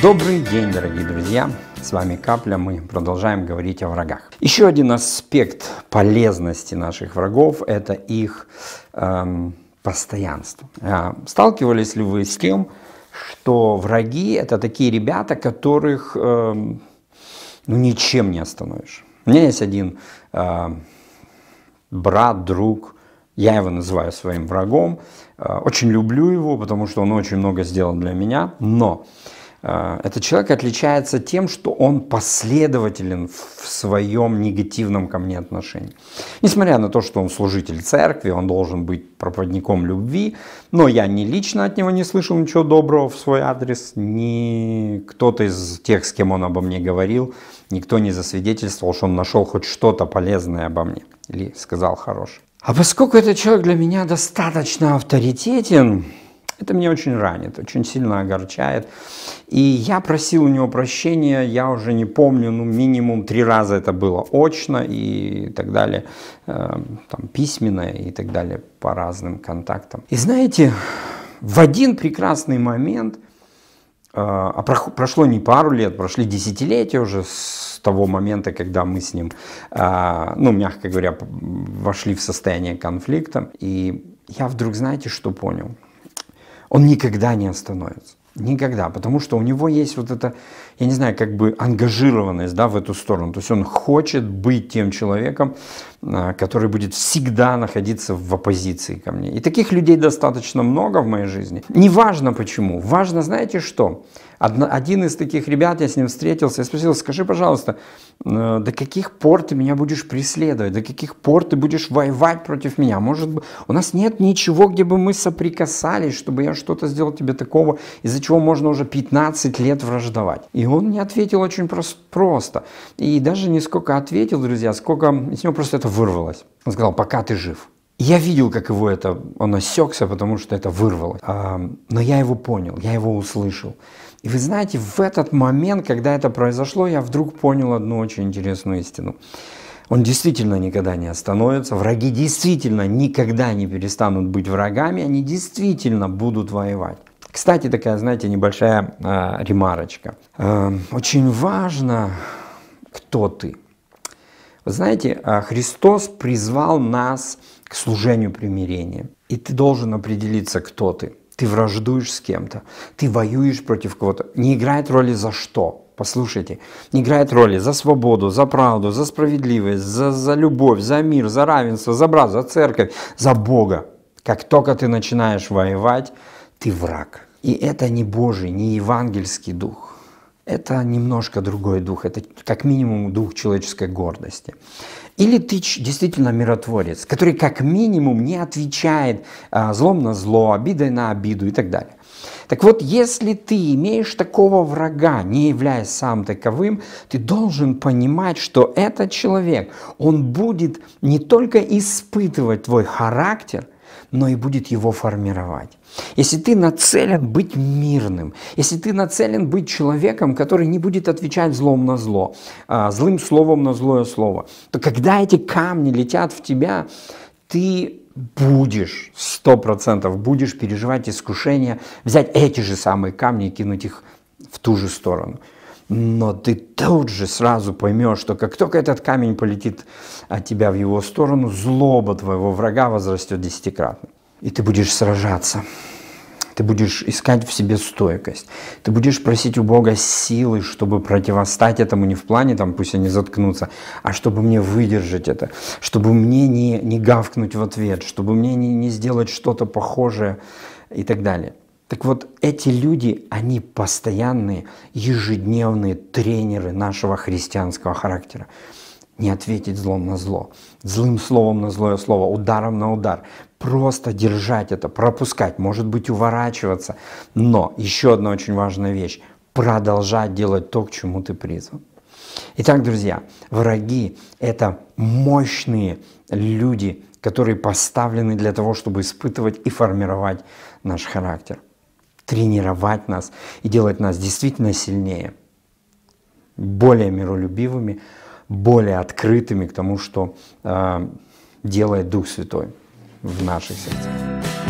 Добрый день, дорогие друзья! С вами Капля, мы продолжаем говорить о врагах. Еще один аспект полезности наших врагов – это их эм, постоянство. А, сталкивались ли вы с тем, что враги – это такие ребята, которых эм, ну, ничем не остановишь? У меня есть один э, брат, друг – я его называю своим врагом. Э, очень люблю его, потому что он очень много сделал для меня. Но а, этот человек отличается тем, что он последователен в своем негативном ко мне отношении. Несмотря на то, что он служитель церкви, он должен быть проповедником любви, но я не лично от него не слышал ничего доброго в свой адрес, ни кто-то из тех, с кем он обо мне говорил, никто не засвидетельствовал, что он нашел хоть что-то полезное обо мне или сказал хорошее. А поскольку этот человек для меня достаточно авторитетен, это меня очень ранит, очень сильно огорчает. И я просил у него прощения, я уже не помню, ну минимум три раза это было очно и так далее, э, там письменно и так далее по разным контактам. И знаете, в один прекрасный момент, э, а прошло не пару лет, прошли десятилетия уже с того момента, когда мы с ним, э, ну, мягко говоря, вошли в состояние конфликта. И я вдруг, знаете, что понял? он никогда не остановится. Никогда, потому что у него есть вот это, я не знаю, как бы ангажированность да, в эту сторону. То есть он хочет быть тем человеком, а, который будет всегда находиться в оппозиции ко мне. И таких людей достаточно много в моей жизни. Неважно почему. Важно, знаете что? один из таких ребят, я с ним встретился, я спросил, скажи, пожалуйста, э, до каких пор ты меня будешь преследовать, до каких пор ты будешь воевать против меня? Может быть, у нас нет ничего, где бы мы соприкасались, чтобы я что-то сделал тебе такого, из-за чего можно уже 15 лет враждовать. И он мне ответил очень просто. И даже не сколько ответил, друзья, сколько из него просто это вырвалось. Он сказал, пока ты жив. Я видел, как его это, он осекся, потому что это вырвалось. А, но я его понял, я его услышал. И вы знаете, в этот момент, когда это произошло, я вдруг понял одну очень интересную истину. Он действительно никогда не остановится, враги действительно никогда не перестанут быть врагами, они действительно будут воевать. Кстати, такая, знаете, небольшая э, ремарочка. Э, очень важно, кто ты. Вы знаете, а, Христос призвал нас к служению примирения. И ты должен определиться, кто ты. Ты враждуешь с кем-то, ты воюешь против кого-то. Не играет роли за что. Послушайте, не играет роли за свободу, за правду, за справедливость, за, за любовь, за мир, за равенство, за брат, за церковь, за Бога. Как только ты начинаешь воевать, ты враг. И это не Божий, не евангельский дух это немножко другой дух, это как минимум дух человеческой гордости. Или ты действительно миротворец, который как минимум не отвечает а, злом на зло, обидой на обиду и так далее. Так вот, если ты имеешь такого врага, не являясь сам таковым, ты должен понимать, что этот человек, он будет не только испытывать твой характер – но и будет его формировать. Если ты нацелен быть мирным, если ты нацелен быть человеком, который не будет отвечать злом на зло, а, злым словом на злое слово, то когда эти камни летят в тебя, ты будешь, сто процентов будешь переживать искушение взять эти же самые камни и кинуть их в ту же сторону – но ты тут же сразу поймешь, что как только этот камень полетит от тебя в его сторону, злоба твоего врага возрастет десятикратно. И ты будешь сражаться. Ты будешь искать в себе стойкость. Ты будешь просить у Бога силы, чтобы противостать этому не в плане, там, пусть они заткнутся, а чтобы мне выдержать это, чтобы мне не, не гавкнуть в ответ, чтобы мне не, не сделать что-то похожее и так далее. Так вот, эти люди, они постоянные, ежедневные тренеры нашего христианского характера. Не ответить злом на зло, злым словом на злое слово, ударом на удар. Просто держать это, пропускать, может быть, уворачиваться. Но еще одна очень важная вещь – продолжать делать то, к чему ты призван. Итак, друзья, враги – это мощные люди, которые поставлены для того, чтобы испытывать и формировать наш характер тренировать нас и делать нас действительно сильнее, более миролюбивыми, более открытыми к тому, что э, делает Дух Святой в наших сердцах.